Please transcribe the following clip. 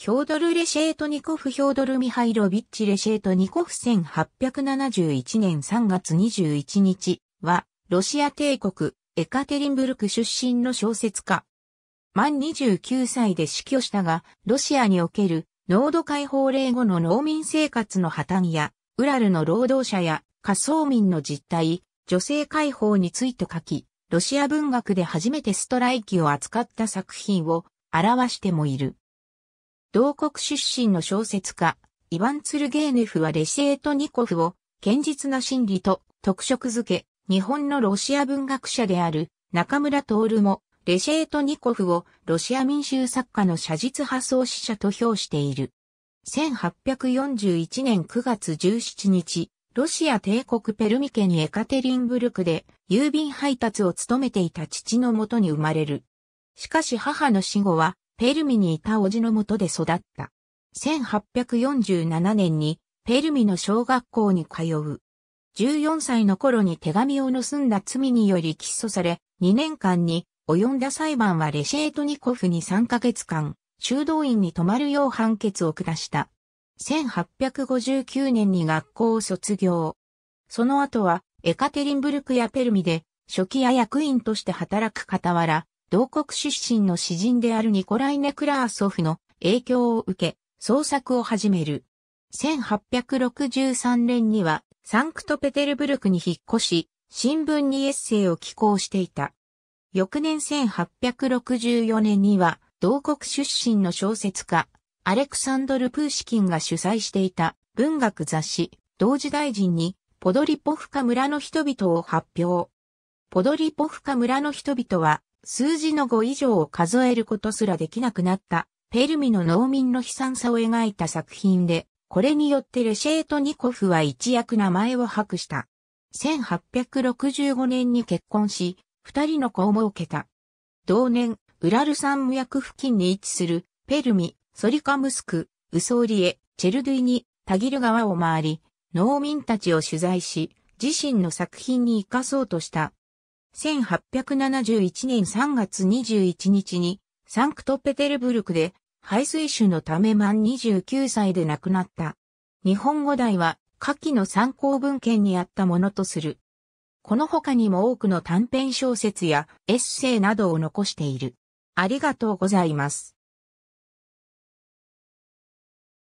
ヒョードル・レシェートニコフ・ヒョードル・ミハイロビッチ・レシェートニコフ1871年3月21日は、ロシア帝国、エカテリンブルク出身の小説家。満29歳で死去したが、ロシアにおける、濃度解放令後の農民生活の破綻や、ウラルの労働者や、仮想民の実態、女性解放について書き、ロシア文学で初めてストライキを扱った作品を表してもいる。同国出身の小説家、イヴァン・ツルゲーネフはレシエート・ニコフを、堅実な心理と特色づけ、日本のロシア文学者である中村徹も、レシエート・ニコフをロシア民衆作家の写実派創始者と評している。1841年9月17日、ロシア帝国ペルミにエカテリンブルクで郵便配達を務めていた父のもとに生まれる。しかし母の死後はペルミにいた叔父のもとで育った。1847年にペルミの小学校に通う。14歳の頃に手紙を盗んだ罪により起訴され、2年間に及んだ裁判はレシェートニコフに3ヶ月間、修道院に泊まるよう判決を下した。1859年に学校を卒業。その後はエカテリンブルクやペルミで初期や役員として働く傍ら、同国出身の詩人であるニコライ・ネクラーソフの影響を受け、創作を始める。1863年には、サンクトペテルブルクに引っ越し、新聞にエッセイを寄稿していた。翌年1864年には、同国出身の小説家、アレクサンドル・プーシキンが主催していた文学雑誌、同時大臣に、ポドリポフカ村の人々を発表。ポドリポフカ村の人々は、数字の5以上を数えることすらできなくなったペルミの農民の悲惨さを描いた作品で、これによってレシェートニコフは一躍名前を博した。1865年に結婚し、二人の子を設けた。同年、ウラル山役付近に位置するペルミ、ソリカムスク、ウソーリエ、チェルドゥイにタギル川を回り、農民たちを取材し、自身の作品に生かそうとした1871年3月21日にサンクトペテルブルクで排水種のため満29歳で亡くなった。日本語題は下記の参考文献にあったものとする。この他にも多くの短編小説やエッセイなどを残している。ありがとうございます。